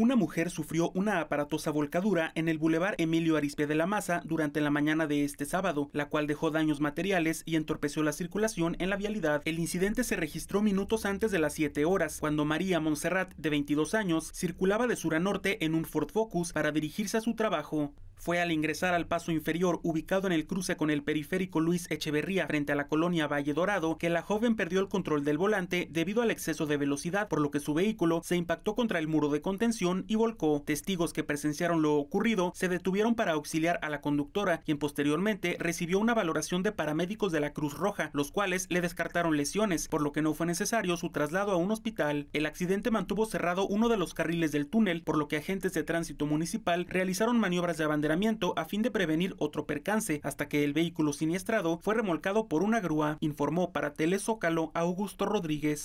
Una mujer sufrió una aparatosa volcadura en el bulevar Emilio Arispe de la Maza durante la mañana de este sábado, la cual dejó daños materiales y entorpeció la circulación en la vialidad. El incidente se registró minutos antes de las 7 horas, cuando María Montserrat, de 22 años, circulaba de sur a norte en un Ford Focus para dirigirse a su trabajo. Fue al ingresar al paso inferior, ubicado en el cruce con el periférico Luis Echeverría frente a la colonia Valle Dorado, que la joven perdió el control del volante debido al exceso de velocidad, por lo que su vehículo se impactó contra el muro de contención y volcó. Testigos que presenciaron lo ocurrido se detuvieron para auxiliar a la conductora, quien posteriormente recibió una valoración de paramédicos de la Cruz Roja, los cuales le descartaron lesiones, por lo que no fue necesario su traslado a un hospital. El accidente mantuvo cerrado uno de los carriles del túnel, por lo que agentes de tránsito municipal realizaron maniobras de abanderamiento a fin de prevenir otro percance hasta que el vehículo siniestrado fue remolcado por una grúa, informó para Telezócalo Augusto Rodríguez.